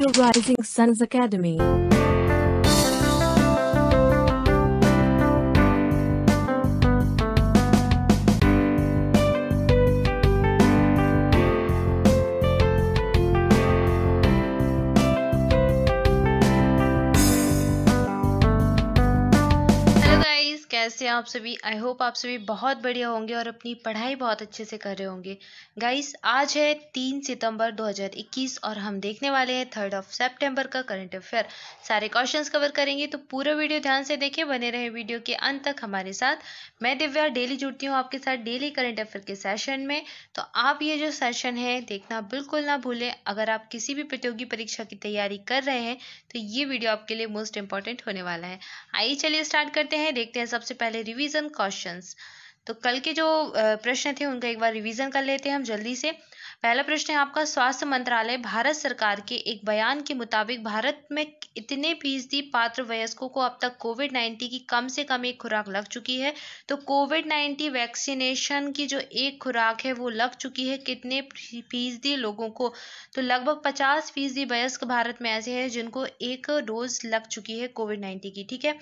to Rising Suns Academy. आप सभी I hope आप सभी बहुत बढ़िया होंगे और अपनी पढ़ाई बहुत अच्छे से कर रहे होंगे गाइस आज है तीन सितंबर 2021 और हम देखने वाले हैं थर्ड ऑफ सितंबर का करंट अफेयर सारे क्वेश्चंस कवर करेंगे तो पूरा वीडियो ध्यान से देखें बने रहे वीडियो के अंत तक हमारे साथ मैं दिव्या डेली जुड़ती हूँ आपके साथ डेली करंट अफेयर के सेशन में तो आप ये जो सेशन है देखना बिल्कुल ना भूलें अगर आप किसी भी प्रतियोगी परीक्षा की तैयारी कर रहे हैं तो ये वीडियो आपके लिए मोस्ट इंपॉर्टेंट होने वाला है आइए चलिए स्टार्ट करते हैं देखते हैं सबसे पहले पहले रिवीजन क्वेश्चंस तो कल के जो प्रश्न थे उनका एक बार रिवीजन कर लेते हैं हम जल्दी से पहला प्रश्न है आपका स्वास्थ्य मंत्रालय भारत सरकार के एक बयान के मुताबिक भारत में इतने फीसदी पात्र वयस्कों को अब तक कोविड नाइन्टीन की कम से कम एक खुराक लग चुकी है तो कोविड नाइन्टीन वैक्सीनेशन की जो एक खुराक है वो लग चुकी है कितने फीसदी लोगों को तो लगभग पचास फीसदी वयस्क भारत में ऐसे हैं जिनको एक डोज लग चुकी है कोविड नाइन्टीन की ठीक है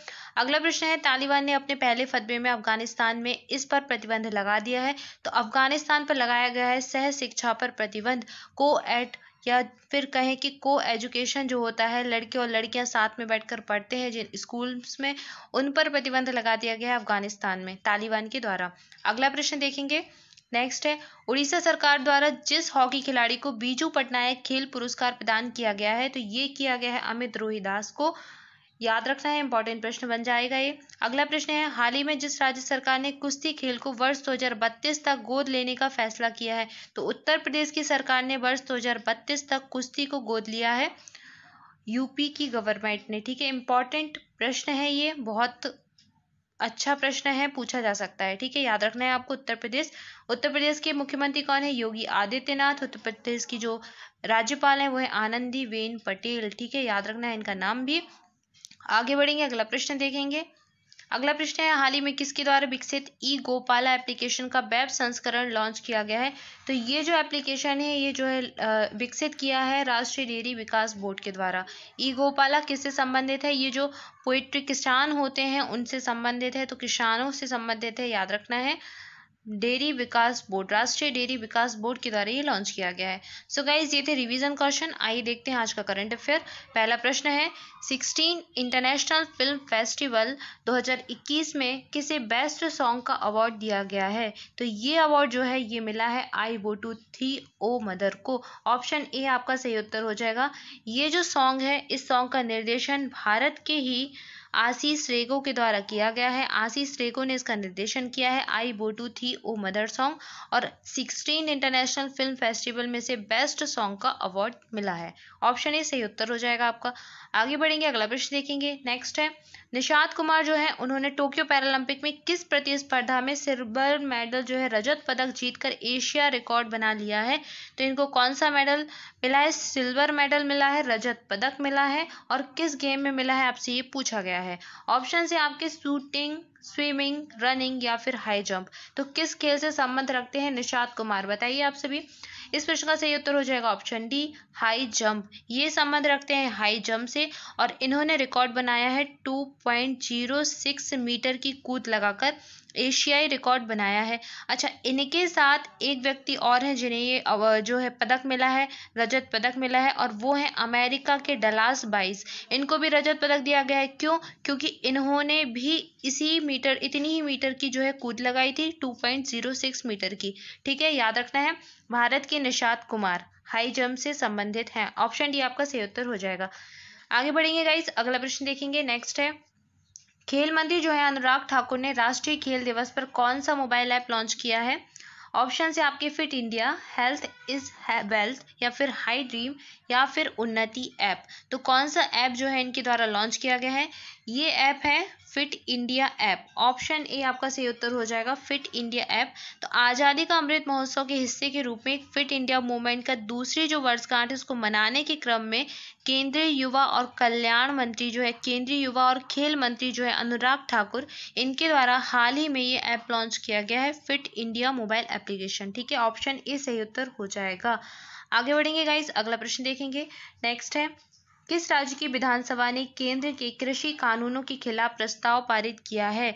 अगला प्रश्न है तालिबान ने अपने पहले फतवे में अफगानिस्तान में इस पर प्रतिबंध लगा दिया है तो अफगानिस्तान पर लगाया गया है सह शिक्षा पर पर प्रतिबंध को एट या फिर कहें कि को एजुकेशन जो होता है लड़के और लड़कियां साथ में बैठकर पढ़ते हैं जिन स्कूल्स में उन पर प्रतिबंध लगा दिया गया है अफगानिस्तान में तालिबान के द्वारा अगला प्रश्न देखेंगे नेक्स्ट है उड़ीसा सरकार द्वारा जिस हॉकी खिलाड़ी को बीजू पटनायक खेल पुरस्कार प्रदान किया गया है तो ये किया गया है अमित रोहिदास को याद रखना है इंपॉर्टेंट प्रश्न बन जाएगा ये अगला प्रश्न है हाल ही में जिस राज्य सरकार ने कुश्ती खेल को वर्ष 2032 तक गोद लेने का फैसला किया है तो उत्तर प्रदेश की सरकार ने वर्ष 2032 तक कुश्ती को गोद लिया है यूपी की गवर्नमेंट ने ठीक है इंपॉर्टेंट प्रश्न है ये बहुत अच्छा प्रश्न है पूछा जा सकता है ठीक है याद रखना है आपको उत्तर प्रदेश उत्तर प्रदेश के मुख्यमंत्री कौन है योगी आदित्यनाथ उत्तर प्रदेश की जो राज्यपाल है वो है बेन पटेल ठीक है याद रखना है इनका नाम भी आगे बढ़ेंगे अगला प्रश्न देखेंगे अगला प्रश्न है हाल ही में किसके द्वारा विकसित ई गोपाला एप्लीकेशन का वेब संस्करण लॉन्च किया गया है तो ये जो एप्लीकेशन है ये जो है विकसित किया है राष्ट्रीय डेयरी विकास बोर्ड के द्वारा ई गोपाला किससे संबंधित है ये जो पोइट्री किसान होते हैं उनसे संबंधित है तो किसानों से संबंधित है याद रखना है डेयरी विकास बोर्ड राष्ट्रीय डेयरी विकास बोर्ड के द्वारा ये लॉन्च किया गया है सो so गाइज ये थे रिवीजन क्वेश्चन आइए देखते हैं आज का करंट अफेयर पहला प्रश्न है 16 इंटरनेशनल फिल्म फेस्टिवल 2021 में किसे बेस्ट सॉन्ग का अवार्ड दिया गया है तो ये अवार्ड जो है ये मिला है आई वो टू थ्री ओ मदर को ऑप्शन ए आपका सही उत्तर हो जाएगा ये जो सॉन्ग है इस सॉन्ग का निर्देशन भारत के ही आशीष रेगो के द्वारा किया गया है आशीष रेगो ने इसका निर्देशन किया है आई बोटू थी ओ मदर सॉन्ग और सिक्सटीन इंटरनेशनल फिल्म फेस्टिवल में से बेस्ट सॉन्ग का अवार्ड मिला है ऑप्शन ए सही उत्तर हो जाएगा आपका आगे बढ़ेंगे अगला प्रश्न देखेंगे नेक्स्ट है निषाद कुमार जो है उन्होंने टोक्यो पैरालंपिक में किस प्रतिस्पर्धा में सिल्वर मेडल जो है रजत पदक जीतकर एशिया रिकॉर्ड बना लिया है तो इनको कौन सा मेडल मिला है सिल्वर मेडल मिला है रजत पदक मिला है और किस गेम में मिला है आपसे ये पूछा गया है है ऑप्शन है आपके शूटिंग स्विमिंग रनिंग या फिर हाई जंप तो किस खेल से संबंध रखते हैं निषाद कुमार बताइए आप सभी इस प्रश्न का सही उत्तर हो जाएगा ऑप्शन डी हाई जंप ये संबंध रखते हैं हाई जंप से और इन्होंने रिकॉर्ड बनाया है 2.06 मीटर की कूद लगाकर एशियाई रिकॉर्ड बनाया है अच्छा इनके साथ एक व्यक्ति और हैं जिन्हें ये जो है पदक मिला है रजत पदक मिला है और वो है अमेरिका के डलास बाइस इनको भी रजत पदक दिया गया है क्यों क्योंकि इन्होंने भी इसी मीटर इतनी ही मीटर की जो है कूद लगाई थी 2.06 मीटर की ठीक है याद रखना है भारत के निषाद कुमार हाई जम्प से संबंधित हैं ऑप्शन डी आपका सही उत्तर हो जाएगा आगे बढ़ेंगे गाइस अगला प्रश्न देखेंगे नेक्स्ट है खेल मंत्री जो है अनुराग ठाकुर ने राष्ट्रीय खेल दिवस पर कौन सा मोबाइल ऐप लॉन्च किया है ऑप्शन से आपके fit India health is wealth या फिर हाई ड्रीम या फिर उन्नति ऐप तो कौन सा ऐप जो है इनके द्वारा लॉन्च किया गया है ये ऐप है fit India app option A आपका सही उत्तर हो जाएगा फिट इंडिया ऐप तो आज़ादी का अमृत महोत्सव के हिस्से के रूप में फिट इंडिया मूवमेंट का दूसरी जो वर्षगांठ है उसको मनाने के क्रम में केंद्रीय युवा और कल्याण मंत्री जो है केंद्रीय युवा और खेल मंत्री जो है अनुराग ठाकुर इनके द्वारा हाल ही में ये ऐप लॉन्च किया गया है फिट इंडिया मोबाइल एप्लीकेशन ठीक है ऑप्शन ए सही उत्तर हो जाएगा आगे बढ़ेंगे गाइज अगला प्रश्न देखेंगे नेक्स्ट है किस राज्य की विधानसभा ने केंद्र के कृषि कानूनों के खिलाफ प्रस्ताव पारित किया है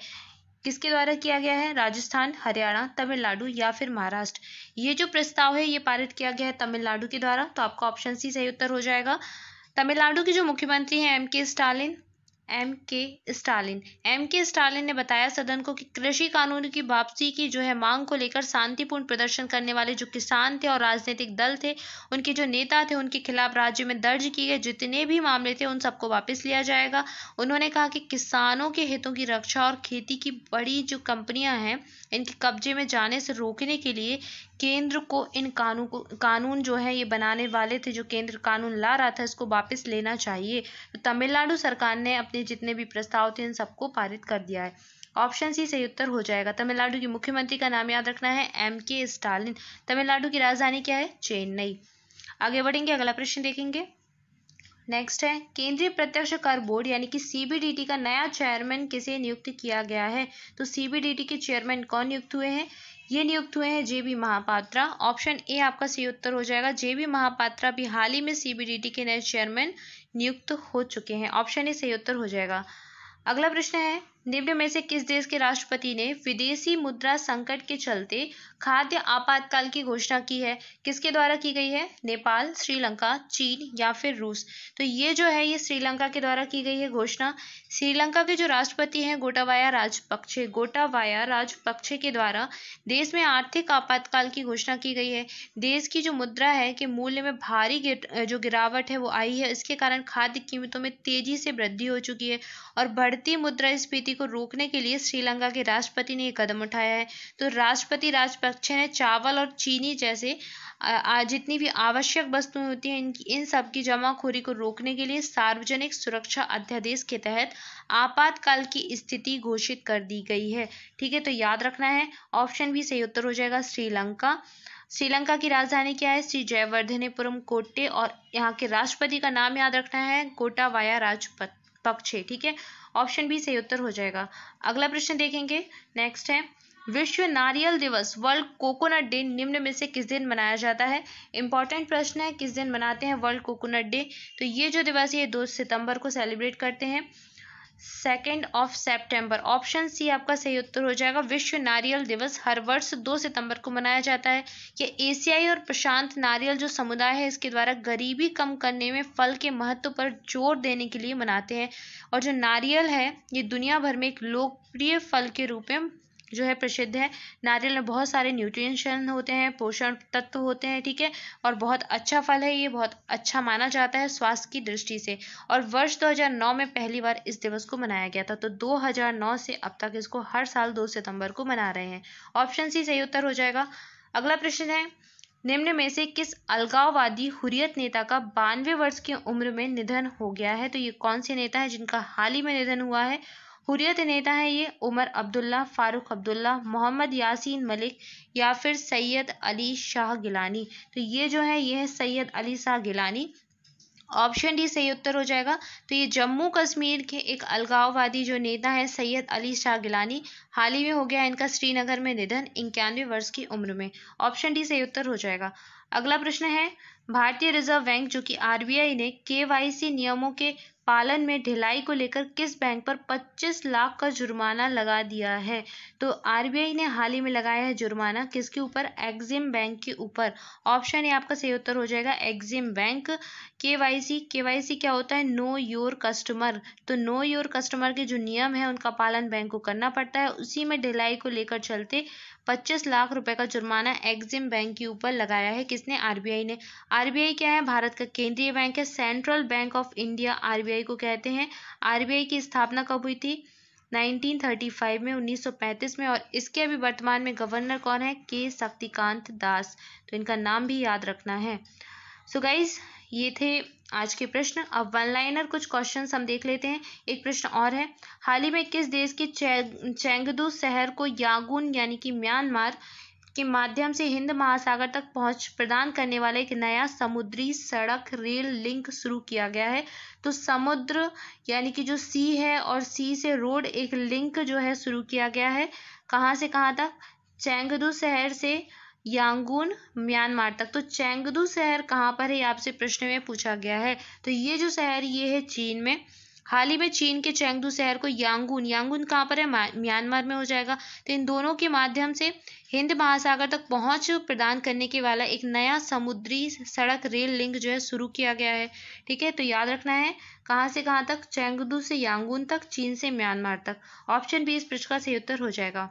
किसके द्वारा किया गया है राजस्थान हरियाणा तमिलनाडु या फिर महाराष्ट्र ये जो प्रस्ताव है ये पारित किया गया है तमिलनाडु के द्वारा तो आपका ऑप्शन सी सही उत्तर हो जाएगा तमिलनाडु के जो मुख्यमंत्री हैं M K Stalin M K Stalin M K Stalin ने बताया सदन को कि कृषि कानून की वापसी की जो है मांग को लेकर शांतिपूर्ण प्रदर्शन करने वाले जो किसान थे और राजनीतिक दल थे उनके जो नेता थे उनके खिलाफ राज्य में दर्ज किए गए जितने भी मामले थे उन सबको वापस लिया जाएगा उन्होंने कहा कि किसानों के हितों की रक्षा और खेती की बड़ी जो कंपनियाँ हैं इनके कब्जे में जाने से रोकने के लिए केंद्र को इन कानून को कानून जो है ये बनाने वाले थे जो केंद्र कानून ला रहा था इसको वापस लेना चाहिए तो तमिलनाडु सरकार ने अपने इसने जितने भी प्रस्ताव थे इन सबको पारित कर दिया है ऑप्शन सी सही उत्तर हो जाएगा तमिलनाडु के मुख्यमंत्री का नाम याद रखना है एम के स्टालिन तमिलनाडु की राजधानी क्या है चेन्नई आगे बढ़ेंगे अगला प्रश्न देखेंगे नेक्स्ट है केंद्रीय प्रत्यक्ष कर बोर्ड यानी कि सीबीडीटी का नया चेयरमैन किसे नियुक्त किया गया है तो सीबीडीटी के चेयरमैन कौन नियुक्त हुए हैं ये नियुक्त हुए हैं जेबी महापात्रा ऑप्शन ए आपका सही उत्तर हो जाएगा जेबी महापात्रा भी हाल ही में सीबीडीटी के नए चेयरमैन नियुक्त हो चुके हैं ऑप्शन ए सही उत्तर हो जाएगा अगला प्रश्न है निम्न में से किस देश के राष्ट्रपति ने विदेशी मुद्रा संकट के चलते खाद्य आपातकाल की घोषणा की है किसके द्वारा की गई है नेपाल श्रीलंका चीन या फिर रूस तो ये जो है ये श्रीलंका के द्वारा की गई है घोषणा श्रीलंका के जो राष्ट्रपति हैं गोटावाया राजपक्षे गोटावाया राजपक्षे के द्वारा देश में आर्थिक आपातकाल की घोषणा की गई है देश की जो मुद्रा है कि मूल्य में भारी जो गिरावट है वो आई है इसके कारण खाद्य कीमतों में तेजी से वृद्धि हो चुकी है और बढ़ती मुद्रास्फीति स्थिति को रोकने के लिए श्रीलंका के राष्ट्रपति ने यह कदम उठाया है तो राष्ट्रपति राजपक्षे ने चावल और चीनी जैसे जितनी भी आवश्यक वस्तुएं होती हैं इनकी इन सब की जमाखोरी को रोकने के लिए सार्वजनिक सुरक्षा अध्यादेश के तहत आपातकाल की स्थिति घोषित कर दी गई है ठीक है तो याद रखना है ऑप्शन भी सही उत्तर हो जाएगा श्रीलंका श्रीलंका की राजधानी क्या है श्री जयवर्धनेपुरम कोटे और यहाँ के राष्ट्रपति का नाम याद रखना है कोटावाया राजपक्षे ठीक है ऑप्शन बी सही उत्तर हो जाएगा अगला प्रश्न देखेंगे नेक्स्ट है विश्व नारियल दिवस वर्ल्ड कोकोनट डे निम्न में से किस दिन मनाया जाता है इंपॉर्टेंट प्रश्न है किस दिन मनाते हैं वर्ल्ड कोकोनट डे तो ये जो दिवस है ये दो सितंबर को सेलिब्रेट करते हैं second of September option C आपका सही उत्तर हो जाएगा विश्व नारियल दिवस हर वर्ष दो सितंबर को मनाया जाता है ये एशियाई और प्रशांत नारियल जो समुदाय है इसके द्वारा गरीबी कम करने में फल के महत्व पर जोर देने के लिए मनाते हैं और जो नारियल है ये दुनिया भर में एक लोकप्रिय फल के रूप में जो है प्रसिद्ध है नारियल में बहुत सारे न्यूट्रिशन होते हैं पोषण तत्व होते हैं ठीक है और बहुत अच्छा फल है ये बहुत अच्छा माना जाता है स्वास्थ्य की दृष्टि से और वर्ष 2009 में पहली बार इस दिवस को मनाया गया था तो 2009 से अब तक इसको हर साल 2 सितंबर को मना रहे हैं ऑप्शन सी सही उत्तर हो जाएगा अगला प्रश्न है निम्न में से किस अलगाववादी हुरियत नेता का बानवे वर्ष की उम्र में निधन हो गया है तो ये कौन से नेता है जिनका हाल ही में निधन हुआ है हुरियत नेता है ये उमर अब्दुल्ला फ़ारूक अब्दुल्ला मोहम्मद यासीन मलिक या फिर सैयद अली शाह गिलानी तो ये जो है ये है सैयद अली शाह गिलानी ऑप्शन डी सही उत्तर हो जाएगा तो ये जम्मू कश्मीर के एक अलगाववादी जो नेता है सैयद अली शाह गिलानी हाल ही में हो गया इनका श्रीनगर में निधन इक्यानवे वर्ष की उम्र में ऑप्शन डी सही उत्तर हो जाएगा अगला प्रश्न है भारतीय रिजर्व बैंक जो कि आरबीआई ने केवाईसी नियमों के पालन में ढिलाई को लेकर किस बैंक पर 25 लाख का जुर्माना लगा दिया है तो आरबीआई ने हाल ही में लगाया है जुर्माना किसके ऊपर एक्जिम बैंक के ऊपर ऑप्शन ए आपका सही उत्तर हो जाएगा एक्जिम बैंक केवाईसी केवाईसी क्या होता है नो योर कस्टमर तो नो योर कस्टमर के जो नियम है उनका पालन बैंक को करना पड़ता है उसी में ढिलाई को लेकर चलते 25 लाख रुपए का जुर्माना एग्जिम बैंक के ऊपर लगाया है किसने आरबीआई ने आरबीआई क्या है भारत का केंद्रीय बैंक है central bank of India RBI को कहते हैं आरबीआई की स्थापना कब हुई थी 1935 में 1935 में और इसके अभी वर्तमान में गवर्नर कौन है के शक्तिकांत दास तो इनका नाम भी याद रखना है सो so गाइज ये थे आज के प्रश्न अब वन लाइनर कुछ क्वेश्चन हम देख लेते हैं एक प्रश्न और है हाल ही में किस देश के चेंगदू शहर को यागुन यानी कि म्यांमार के माध्यम से हिंद महासागर तक पहुंच प्रदान करने वाला एक नया समुद्री सड़क रेल लिंक शुरू किया गया है तो समुद्र यानी कि जो सी है और सी से रोड एक लिंक जो है शुरू किया गया है कहाँ से कहाँ तक चेंगदू शहर से यांगून म्यांमार तक तो चेंगदू शहर कहाँ पर है आपसे प्रश्न में पूछा गया है तो ये जो शहर ये है चीन में हाल ही में चीन के चेंगदू शहर को यांगून यांगून कहाँ पर है म्यांमार में हो जाएगा तो इन दोनों के माध्यम से हिंद महासागर तक पहुंच प्रदान करने के वाला एक नया समुद्री सड़क रेल लिंक जो है शुरू किया गया है ठीक है तो याद रखना है कहाँ से कहाँ तक चेंगदू से यांगून तक चीन से म्यांमार तक ऑप्शन बी इस प्रश्न का सही उत्तर हो जाएगा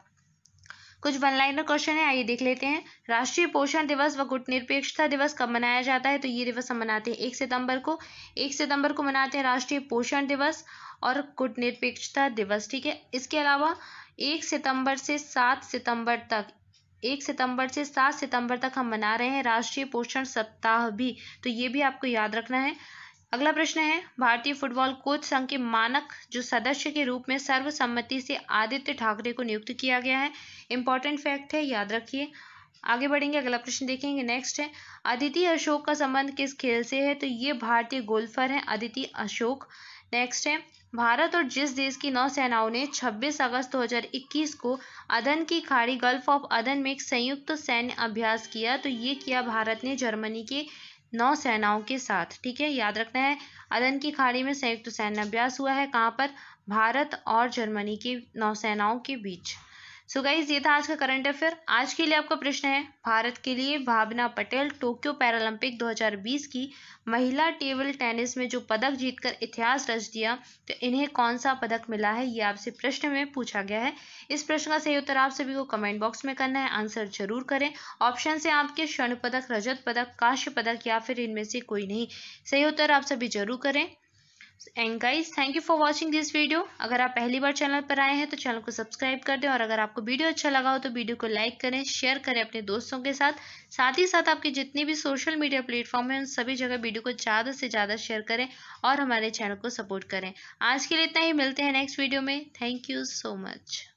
कुछ वन लाइनर क्वेश्चन है आइए देख लेते हैं राष्ट्रीय पोषण दिवस व गुट निरपेक्षता दिवस कब मनाया जाता है तो ये दिवस हम मनाते हैं एक सितंबर को एक सितंबर को मनाते हैं राष्ट्रीय पोषण दिवस और गुट निरपेक्षता दिवस ठीक है इसके अलावा एक सितंबर से सात सितंबर तक एक सितंबर से सात सितंबर तक हम मना रहे हैं राष्ट्रीय पोषण सप्ताह भी तो ये भी आपको याद रखना है अगला प्रश्न है भारतीय फुटबॉल कोच संघ के मानक जो सदस्य के रूप में सर्वसम्मति से आदित्य ठाकरे को नियुक्त किया गया है इंपॉर्टेंट फैक्ट है याद रखिए आगे बढ़ेंगे अगला प्रश्न देखेंगे नेक्स्ट है अदिति अशोक का संबंध किस खेल से है तो ये भारतीय गोल्फर हैं अदिति अशोक नेक्स्ट है भारत और जिस देश की नौसेनाओं ने 26 अगस्त 2021 को अदन की खाड़ी गल्फ ऑफ अदन में एक संयुक्त सैन्य अभ्यास किया तो ये किया भारत ने जर्मनी के नौ सेनाओं के साथ ठीक है याद रखना है अदन की खाड़ी में संयुक्त सैन्य अभ्यास हुआ है कहाँ पर भारत और जर्मनी की नौसेनाओं के बीच सो गाइज ये था आज का करंट अफेयर आज के लिए आपका प्रश्न है भारत के लिए भावना पटेल टोक्यो पैरालंपिक 2020 की महिला टेबल टेनिस में जो पदक जीतकर इतिहास रच दिया तो इन्हें कौन सा पदक मिला है ये आपसे प्रश्न में पूछा गया है इस प्रश्न का सही उत्तर आप सभी को कमेंट बॉक्स में करना है आंसर जरूर करें ऑप्शन से आपके स्वर्ण पदक रजत पदक काश्य पदक या फिर इनमें से कोई नहीं सही उत्तर आप सभी जरूर करें and guys thank you for watching this video अगर आप पहली बार चैनल पर आए हैं तो चैनल को सब्सक्राइब कर दें और अगर आपको वीडियो अच्छा लगा हो तो वीडियो को लाइक करें शेयर करें अपने दोस्तों के साथ साथ ही साथ आपके जितने भी सोशल मीडिया प्लेटफॉर्म हैं उन सभी जगह वीडियो को ज़्यादा से ज़्यादा शेयर करें और हमारे चैनल को सपोर्ट करें आज के लिए इतना ही मिलते हैं नेक्स्ट वीडियो में थैंक यू सो मच